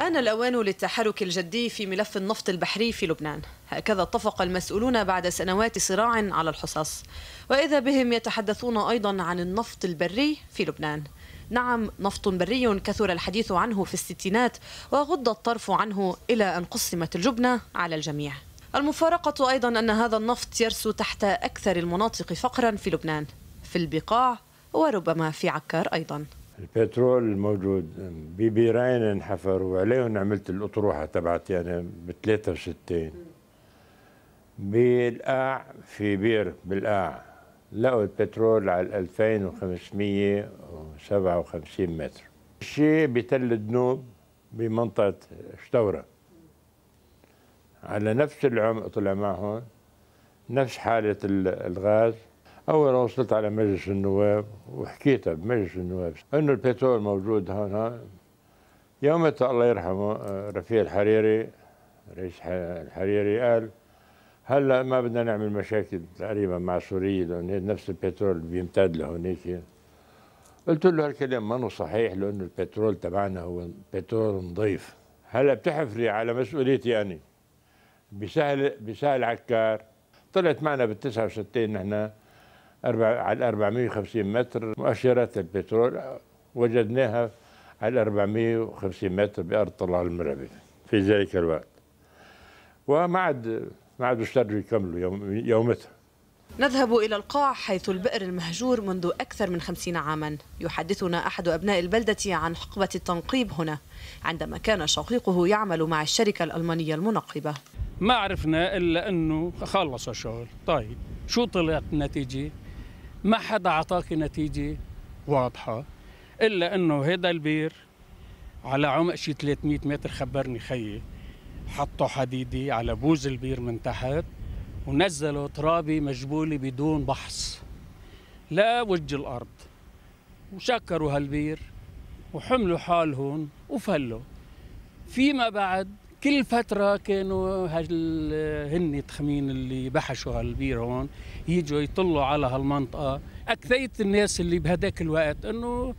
آن الأوان للتحرك الجدي في ملف النفط البحري في لبنان هكذا اتفق المسؤولون بعد سنوات صراع على الحصص وإذا بهم يتحدثون أيضا عن النفط البري في لبنان نعم نفط بري كثر الحديث عنه في الستينات وغض الطرف عنه إلى أن قسمت الجبنة على الجميع المفارقة أيضا أن هذا النفط يرسو تحت أكثر المناطق فقرا في لبنان في البقاع وربما في عكار أيضا البترول الموجود ببيرين انحفروا عليهم عملت الأطروحة تبعتي يعني أنا ب 63 بالقاع في بير بالقاع لقوا البترول على 2557 متر الشيء بتل الدنوب بمنطقة شتورة على نفس العمق طلع معهم نفس حالة الغاز أول وصلت على مجلس النواب وحكيتها بمجلس النواب أنه البترول موجود هنا يومتها الله يرحمه آه، رفيق الحريري رئيس الحريري قال هلا ما بدنا نعمل مشاكل تقريبا مع سوريا لانه نفس البترول بيمتد لهونيك قلت له هالكلام ما صحيح لانه البترول تبعنا هو بترول نظيف هلا بتحفري على مسؤوليتي انا بسهل بسهل عكار طلعت معنا بال 69 نحن على 450 متر مؤشرات البترول وجدناها على 450 متر بأرض طلال المرابي في ذلك الوقت وما عاد ما عاد ترجوا يكملوا يومتها نذهب إلى القاع حيث البئر المهجور منذ أكثر من خمسين عاما يحدثنا أحد أبناء البلدة عن حقبة التنقيب هنا عندما كان شقيقه يعمل مع الشركة الألمانية المنقبة ما عرفنا إلا أنه خلص الشغل طيب شو طلعت النتيجة ما حدا اعطاك نتيجه واضحه الا انه هذا البير على عمق شي 300 متر خبرني خيي حطوا حديدي على بوز البير من تحت ونزلوا ترابي مجبولة بدون بحث لا وجه الأرض وشكروا هالبير وحملوا حالهم وفلوا فيما بعد كل فتره كانوا هن تخمين اللي بحشوا هالبير هون يجوا يطلوا على هالمنطقه اكثية الناس اللي بهداك الوقت انه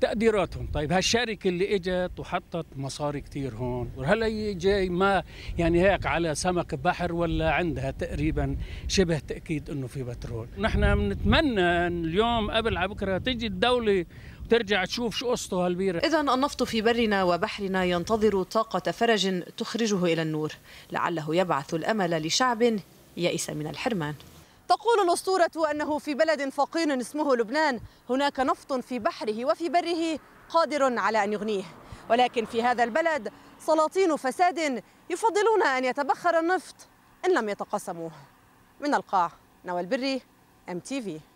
تقديراتهم طيب هالشركه اللي اجت وحطت مصاري كثير هون وهلا جاي ما يعني هيك على سمك بحر ولا عندها تقريبا شبه تاكيد انه في بترول نحن بنتمنى اليوم قبل على بكره تيجي الدوله ترجع تشوف شو قصته هالبيرة إذا النفط في برنا وبحرنا ينتظر طاقة فرج تخرجه إلى النور لعله يبعث الأمل لشعب يئس من الحرمان تقول الأسطورة أنه في بلد فقير اسمه لبنان هناك نفط في بحره وفي بره قادر على أن يغنيه ولكن في هذا البلد سلاطين فساد يفضلون أن يتبخر النفط إن لم يتقاسموه من القاع نوى البري ام تي في